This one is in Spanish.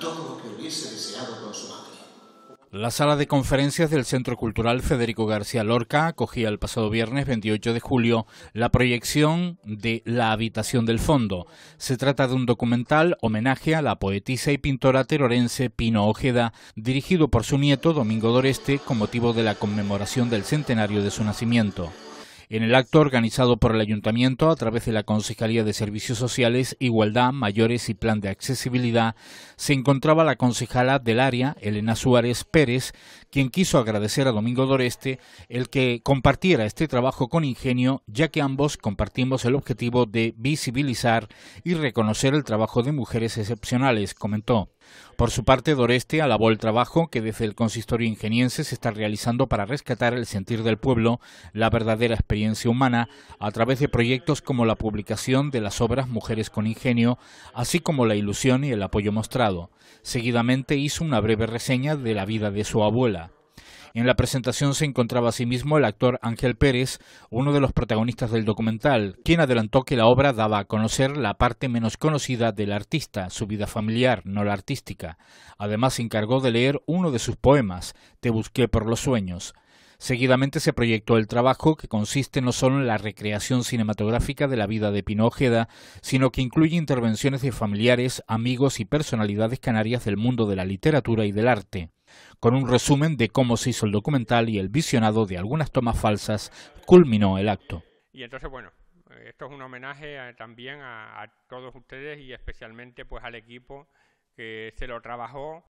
todo lo deseado su madre. La sala de conferencias del Centro Cultural Federico García Lorca acogía el pasado viernes 28 de julio la proyección de La habitación del fondo. Se trata de un documental homenaje a la poetisa y pintora terorense Pino Ojeda, dirigido por su nieto Domingo Doreste con motivo de la conmemoración del centenario de su nacimiento. En el acto organizado por el ayuntamiento a través de la Concejalía de Servicios Sociales, Igualdad, Mayores y Plan de Accesibilidad, se encontraba la concejala del área, Elena Suárez Pérez, quien quiso agradecer a Domingo Doreste el que compartiera este trabajo con ingenio, ya que ambos compartimos el objetivo de visibilizar y reconocer el trabajo de mujeres excepcionales, comentó. Por su parte, Doreste alabó el trabajo que desde el consistorio ingeniense se está realizando para rescatar el sentir del pueblo, la verdadera experiencia humana a través de proyectos como la publicación de las obras Mujeres con Ingenio, así como la ilusión y el apoyo mostrado. Seguidamente hizo una breve reseña de la vida de su abuela. En la presentación se encontraba asimismo el actor Ángel Pérez, uno de los protagonistas del documental, quien adelantó que la obra daba a conocer la parte menos conocida del artista, su vida familiar, no la artística. Además se encargó de leer uno de sus poemas, Te busqué por los sueños. Seguidamente se proyectó el trabajo, que consiste no solo en la recreación cinematográfica de la vida de Pino sino que incluye intervenciones de familiares, amigos y personalidades canarias del mundo de la literatura y del arte con un resumen de cómo se hizo el documental y el visionado de algunas tomas falsas, culminó el acto. Y entonces, bueno, esto es un homenaje eh, también a, a, todos ustedes y especialmente pues al equipo que se lo trabajó